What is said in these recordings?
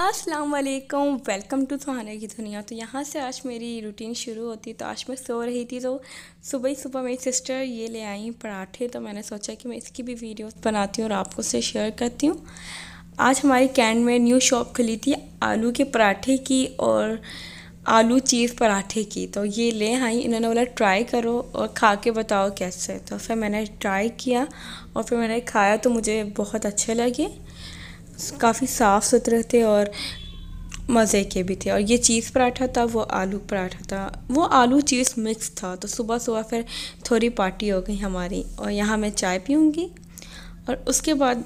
अस्सलाम वालेकुम welcome to सुहाने की दुनिया तो यहाँ से आज मेरी रूटीन शुरू होती तो आज मैं सो रही थी तो सुबह ही सुबह मेरी सिस्टर ये ले आई पराठे तो मैंने सोचा कि मैं इसकी भी वीडियोस बनाती हूँ और आपको से शेयर करती हूँ आज हमारी कैंड में न्यू शॉप खुली थी आलू के पराठे की और आलू चीज़ पराठे की तो ये ले आई इन्होंने बोला ट्राई करो और खा के बताओ कैसे तो फिर मैंने ट्राई किया और फिर मैंने खाया तो मुझे बहुत अच्छे लगे काफ़ी साफ़ सुथरे थे और मज़े के भी थे और ये चीज़ पराठा था वो आलू पराठा था वो आलू चीज़ मिक्स था तो सुबह सुबह फिर थोड़ी पार्टी हो गई हमारी और यहाँ मैं चाय पीऊँगी और उसके बाद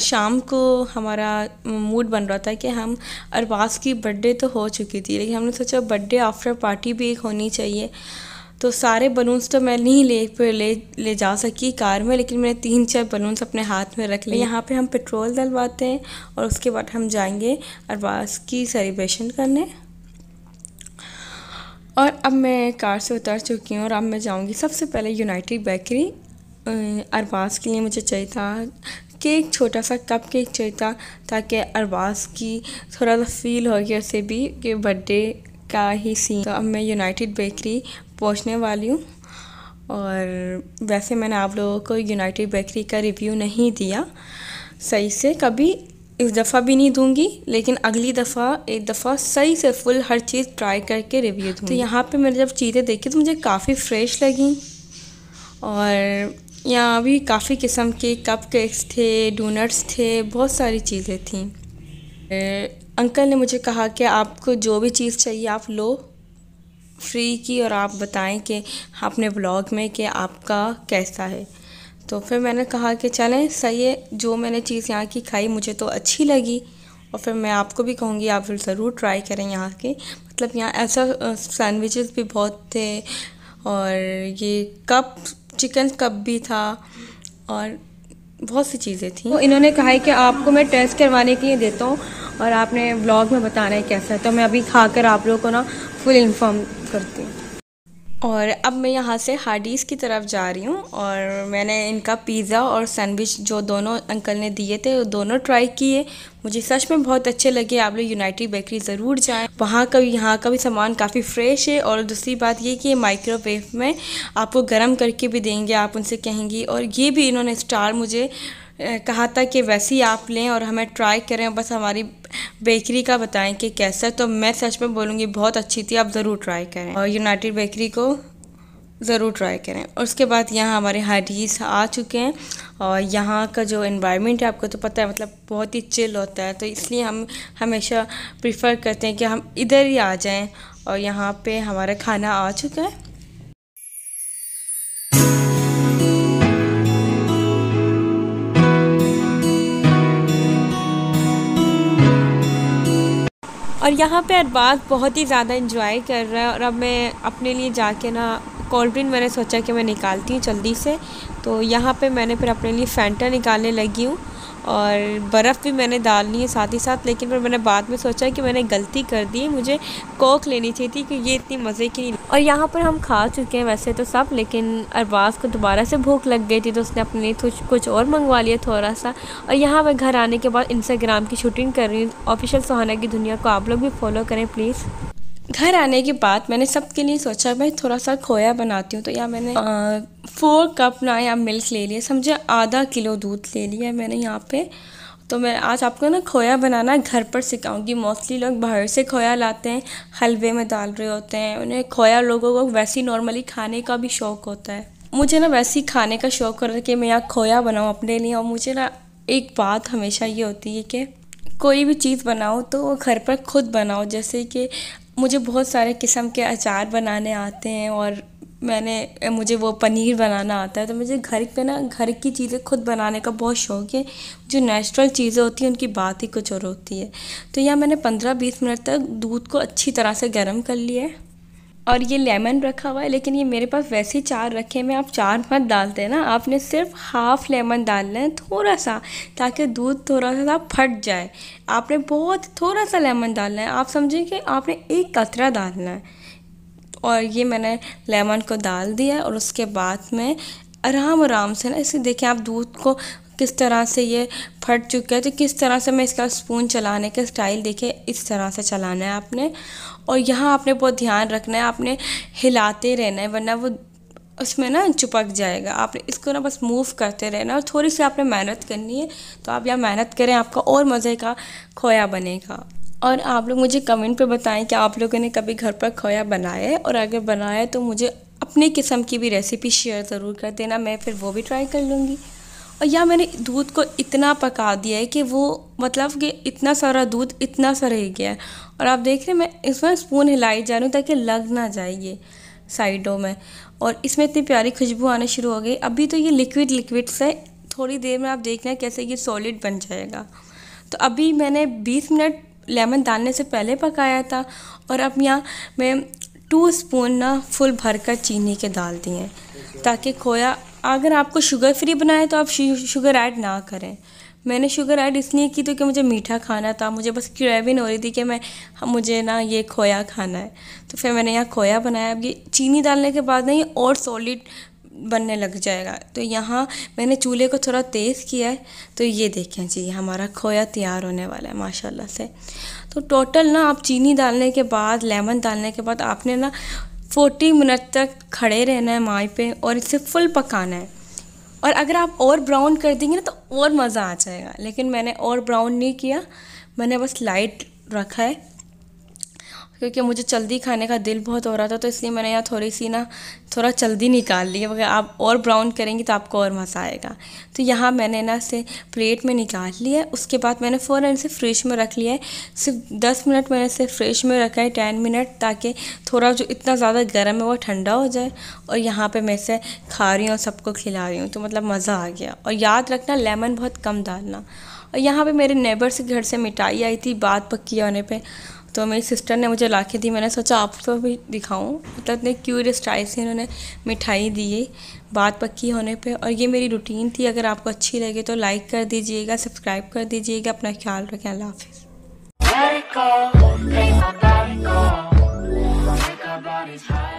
शाम को हमारा मूड बन रहा था कि हम अरबाज की बर्थडे तो हो चुकी थी लेकिन हमने सोचा बर्थडे आफ्टर पार्टी भी एक होनी चाहिए तो सारे बलून्स तो मैं नहीं ले पे ले ले जा सकी कार में लेकिन मैंने तीन चार बलून्स अपने हाथ में रख लिए हम्म। यहाँ पे हम पेट्रोल डलवाते हैं और उसके बाद हम जाएंगे अरबाज की सेलिब्रेशन करने और अब मैं कार से उतर चुकी हूँ और अब मैं जाऊँगी सबसे पहले यूनाइटेड बेकरी अरबाज के लिए मुझे चाहिए था केक छोटा सा कप केक चाहिए था ताकि अरबाज की थोड़ा सा फील हो गया उसे भी कि बर्थडे का ही सीन तो अब मैं यूनाइटेड बेकरी पहुंचने वाली हूँ और वैसे मैंने आप लोगों को यूनाइटेड बेकरी का रिव्यू नहीं दिया सही से कभी इस दफ़ा भी नहीं दूंगी लेकिन अगली दफ़ा एक दफ़ा सही से फुल हर चीज़ ट्राई करके रिव्यू दूँ तो यहाँ पे मैंने जब चीज़ें देखी तो मुझे काफ़ी फ्रेश लगी और यहाँ भी काफ़ी किस्म के कप केक्स थे डोनट्स थे बहुत सारी चीज़ें थी अंकल ने मुझे कहा कि आपको जो भी चीज़ चाहिए आप लो फ्री की और आप बताएं कि अपने ब्लॉग में कि आपका कैसा है तो फिर मैंने कहा कि चलें सही है जो मैंने चीज़ यहाँ की खाई मुझे तो अच्छी लगी और फिर मैं आपको भी कहूँगी आप ज़रूर ट्राई करें यहाँ के मतलब यहाँ ऐसा सैंडविचेस भी बहुत थे और ये कप चिकन कप भी था और बहुत सी चीज़ें थी तो इन्होंने कहा है कि आपको मैं टेस्ट करवाने के लिए देता हूँ और आपने ब्लॉग में बताना है कैसा है तो मैं अभी खाकर आप लोगों को ना फुल इन्फॉर्म करती हूँ और अब मैं यहाँ से हार्डीज़ की तरफ जा रही हूँ और मैंने इनका पिज़्ज़ा और सैंडविच जो दोनों अंकल ने दिए थे दोनों ट्राई किए मुझे सच में बहुत अच्छे लगे आप लोग यूनाइटेड बेकरी ज़रूर जाएं वहाँ का भी यहाँ का भी सामान काफ़ी फ्रेश है और दूसरी बात ये कि माइक्रोवेव में आपको गर्म करके भी देंगे आप उनसे कहेंगी और ये भी इन्होंने स्टार मुझे कहा था कि वैसे ही आप लें और हमें ट्राई करें बस हमारी बेकरी का बताएं कि कैसा तो मैं सच में बोलूँगी बहुत अच्छी थी आप ज़रूर ट्राई करें और यूनाइटेड बेकरी को ज़रूर ट्राई करें और उसके बाद यहाँ हमारे हाडीज आ चुके हैं और यहाँ का जो इन्वायरमेंट है आपको तो पता है मतलब बहुत ही चिल होता है तो इसलिए हम हमेशा प्रिफर करते हैं कि हम इधर ही आ जाएं और यहाँ पे हमारा खाना आ चुका है और यहाँ पे अरबाज बहुत ही ज़्यादा इंजॉय कर रहा है और अब मैं अपने लिए जाके ना कोल्ड ड्रिंक मैंने सोचा कि मैं निकालती हूँ जल्दी से तो यहाँ पे मैंने फिर अपने लिए फैंटा निकालने लगी हूँ और बर्फ़ भी मैंने डालनी है साथ ही साथ लेकिन फिर मैंने बाद में सोचा कि मैंने गलती कर दी मुझे कोक लेनी चाहिए थी क्योंकि ये इतनी मज़े की और यहाँ पर हम खा चुके हैं वैसे तो सब लेकिन अरबाज को दोबारा से भूख लग गई थी तो उसने अपने कुछ कुछ और मंगवा लिया थोड़ा सा और यहाँ मैं घर आने के बाद इंस्टाग्राम की शूटिंग कर रही हूँ ऑफिशियल सुहाना की दुनिया को आप लोग भी फॉलो करें प्लीज़ घर आने के बाद मैंने सबके लिए सोचा मैं थोड़ा सा खोया बनाती हूँ तो या मैंने फोर कप ना या मिल्क ले लिया समझे आधा किलो दूध ले लिया मैंने यहाँ पे तो मैं आज आपको ना खोया बनाना घर पर सिखाऊंगी मोस्टली लोग बाहर से खोया लाते हैं हलवे में डाल रहे होते हैं उन्हें खोया लोगों को वैसे ही नॉर्मली खाने का भी शौक़ होता है मुझे ना वैसे ही खाने का शौक़ हो रहा है कि मैं यहाँ खोया बनाऊँ अपने लिए और मुझे ना एक बात हमेशा ये होती है कि कोई भी चीज़ बनाओ तो घर पर खुद बनाओ जैसे कि मुझे बहुत सारे किस्म के अचार बनाने आते हैं और मैंने मुझे वो पनीर बनाना आता है तो मुझे घर पे ना घर की चीज़ें खुद बनाने का बहुत शौक है जो नेचुरल चीज़ें होती हैं उनकी बात ही कुछ और होती है तो यहाँ मैंने पंद्रह बीस मिनट तक दूध को अच्छी तरह से गर्म कर लिया है और ये लेमन रखा हुआ है लेकिन ये मेरे पास वैसे ही चार रखे हैं मैं आप चार मत डालते हैं ना आपने सिर्फ हाफ लेमन डालना है थोड़ा सा ताकि दूध थोड़ा सा फट जाए आपने बहुत थोड़ा सा लेमन डालना है आप समझें कि आपने एक कतरा डालना है और ये मैंने लेमन को डाल दिया और उसके बाद में आराम आराम से ना इसे देखें आप दूध को किस तरह से ये फट चुका है तो किस तरह से मैं इसका स्पून चलाने का स्टाइल देखे इस तरह से चलाना है आपने और यहाँ आपने बहुत ध्यान रखना है आपने हिलाते रहना है वरना वो उसमें ना चिपक जाएगा आपने इसको ना बस मूव करते रहना और थोड़ी सी आपने मेहनत करनी है तो आप यहाँ मेहनत करें आपका और मज़े का खोया बनेगा और आप लोग मुझे कमेंट पे बताएं कि आप लोगों ने कभी घर पर खोया बनाया है और अगर बनाया है तो मुझे अपने किस्म की भी रेसिपी शेयर ज़रूर कर देना मैं फिर वो भी ट्राई कर लूँगी और या मैंने दूध को इतना पका दिया है कि वो मतलब कि इतना सारा दूध इतना सा रह गया है और आप देख रहे हैं मैं इसमें स्पून हिलाई जा रही हूँ ताकि लग ना जाए ये साइडों में और इसमें इतनी प्यारी खुशबू आना शुरू हो गई अभी तो ये लिक्विड लिक्विड से थोड़ी देर में आप देखना कैसे ये सॉलिड बन जाएगा तो अभी मैंने 20 मिनट लेमन डालने से पहले पकाया था और अब यहाँ मैं टू स्पून ना फुल भर कर चीनी के डाल दिए ताकि खोया अगर आपको शुगर फ्री बनाए तो आप शुगर ऐड ना करें मैंने शुगर ऐड इसलिए की तो कि मुझे मीठा खाना था मुझे बस क्रेविन हो रही थी कि मैं हाँ, मुझे ना ये खोया खाना है तो फिर मैंने यहाँ खोया बनाया अब ये चीनी डालने के बाद ना ये और सॉलिड बनने लग जाएगा तो यहाँ मैंने चूल्हे को थोड़ा तेज़ किया है तो ये देखें जी हमारा खोया तैयार होने वाला है माशाल्लाह से तो टोटल ना आप चीनी डालने के बाद लेमन डालने के बाद आपने ना फोर्टी मिनट तक खड़े रहना है माई पे और इसे फुल पकाना है और अगर आप और ब्राउन कर देंगे ना तो और मज़ा आ जाएगा लेकिन मैंने और ब्राउन नहीं किया मैंने बस लाइट रखा है क्योंकि मुझे जल्दी खाने का दिल बहुत हो रहा था तो इसलिए मैंने यहाँ थोड़ी सी ना थोड़ा जल्दी निकाल ली अगर आप और ब्राउन करेंगी तो आपको और मज़ा आएगा तो यहाँ मैंने ना इसे प्लेट में निकाल लिया उसके बाद मैंने फ़ौरन इसे फ्रिज में रख लिया है सिर्फ दस मिनट मैंने इसे फ्रिज में रखा है टेन मिनट ताकि थोड़ा जो इतना ज़्यादा गर्म है वो ठंडा हो जाए और यहाँ पर मैं इसे खा रही हूँ और सबको खिला रही हूँ तो मतलब मज़ा आ गया और याद रखना लेमन बहुत कम डालना और यहाँ पे मेरे नेबर से घर से मिठाई आई थी बात पक्की होने पे तो मेरी सिस्टर ने मुझे ला दी मैंने सोचा आपको भी दिखाऊं मतलब इतने क्यूरियस ट्राई से इन्होंने मिठाई दी बात पक्की होने पे और ये मेरी रूटीन थी अगर आपको अच्छी लगे तो लाइक कर दीजिएगा सब्सक्राइब कर दीजिएगा अपना ख्याल रखें अल्लाह हाफि